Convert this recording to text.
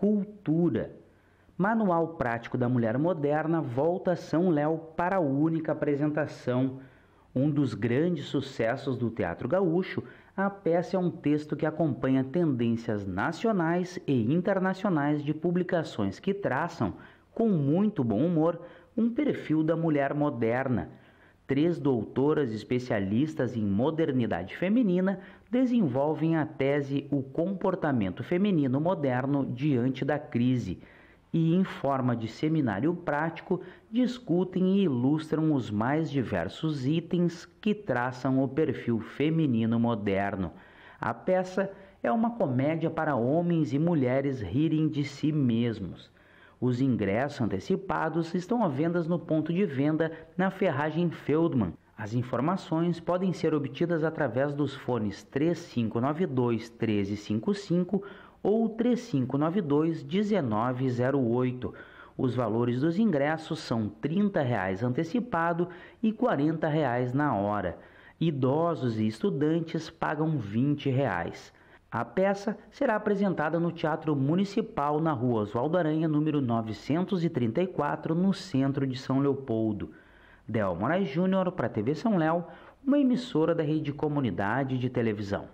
cultura. Manual Prático da Mulher Moderna volta a São Léo para a única apresentação. Um dos grandes sucessos do teatro gaúcho, a peça é um texto que acompanha tendências nacionais e internacionais de publicações que traçam, com muito bom humor, um perfil da mulher moderna três doutoras especialistas em modernidade feminina desenvolvem a tese O Comportamento Feminino Moderno Diante da Crise e, em forma de seminário prático, discutem e ilustram os mais diversos itens que traçam o perfil feminino moderno. A peça é uma comédia para homens e mulheres rirem de si mesmos. Os ingressos antecipados estão à venda no ponto de venda na Ferragem Feldman. As informações podem ser obtidas através dos fones 3592 1355 ou 3592 1908. Os valores dos ingressos são R$ 30,00 antecipado e R$ 40,00 na hora. Idosos e estudantes pagam R$ 20,00. A peça será apresentada no Teatro Municipal, na rua Oswaldo Aranha, número 934, no centro de São Leopoldo. Del Moraes Júnior para a TV São Léo, uma emissora da rede comunidade de televisão.